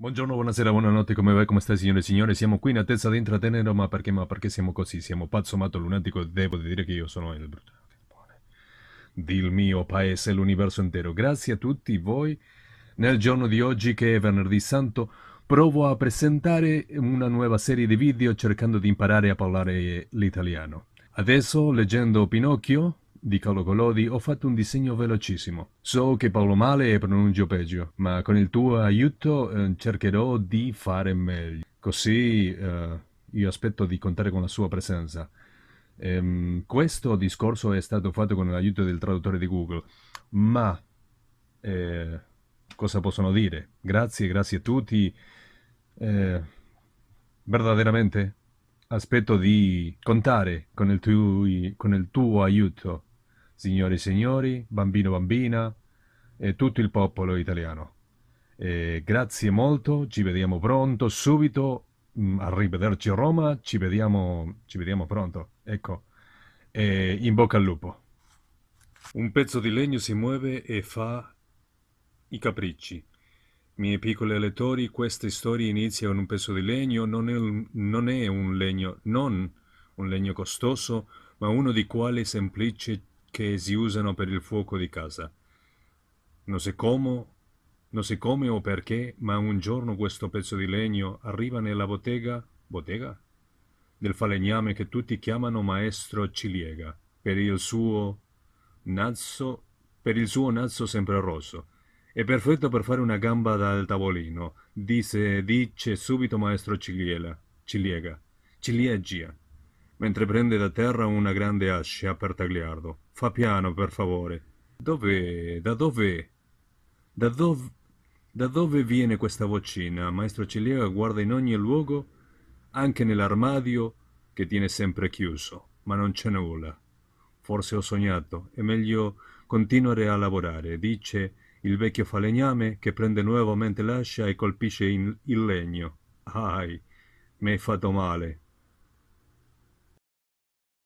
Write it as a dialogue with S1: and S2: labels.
S1: Buongiorno, buonasera, buonanotte, come va, come stai signore e signore? Siamo qui in attesa di intrattenere, ma perché, ma perché siamo così? Siamo pazzo, matto, lunatico, devo dire che io sono il brutto del mio paese, l'universo intero. Grazie a tutti voi nel giorno di oggi che è venerdì santo provo a presentare una nuova serie di video cercando di imparare a parlare l'italiano. Adesso, leggendo Pinocchio, di Carlo calocolodi ho fatto un disegno velocissimo. So che parlo male e pronuncio peggio, ma con il tuo aiuto eh, cercherò di fare meglio. Così eh, io aspetto di contare con la sua presenza. Ehm, questo discorso è stato fatto con l'aiuto del traduttore di Google, ma eh, cosa possono dire? Grazie, grazie a tutti. Eh, verdaderamente aspetto di contare con il tuo, con il tuo aiuto signore e signori, bambino bambina e tutto il popolo italiano. E grazie molto, ci vediamo pronto, subito, mm, arrivederci a Roma, ci vediamo, ci vediamo pronto, ecco, e in bocca al lupo. Un pezzo di legno si muove e fa i capricci. Miei piccoli lettori, queste storie iniziano con un pezzo di legno, non è, un, non è un legno, non un legno costoso, ma uno di quale semplice che si usano per il fuoco di casa. Non so come non so come o perché, ma un giorno questo pezzo di legno arriva nella bottega, bottega? del falegname che tutti chiamano maestro Ciliega, per il suo nazzo, per il suo nazzo sempre rosso. È perfetto per fare una gamba dal tavolino, dice, dice subito maestro ciliega, Ciliega, Ciliegia mentre prende da terra una grande ascia per tagliarlo. Fa piano, per favore. Dov'è? Da dove? Da dove? Da dove viene questa vocina? Maestro Ciliega guarda in ogni luogo, anche nell'armadio che tiene sempre chiuso, ma non c'è nulla. Forse ho sognato, è meglio continuare a lavorare, dice il vecchio falegname che prende nuovamente l'ascia e colpisce in, il legno. Ahi, mi hai fatto male.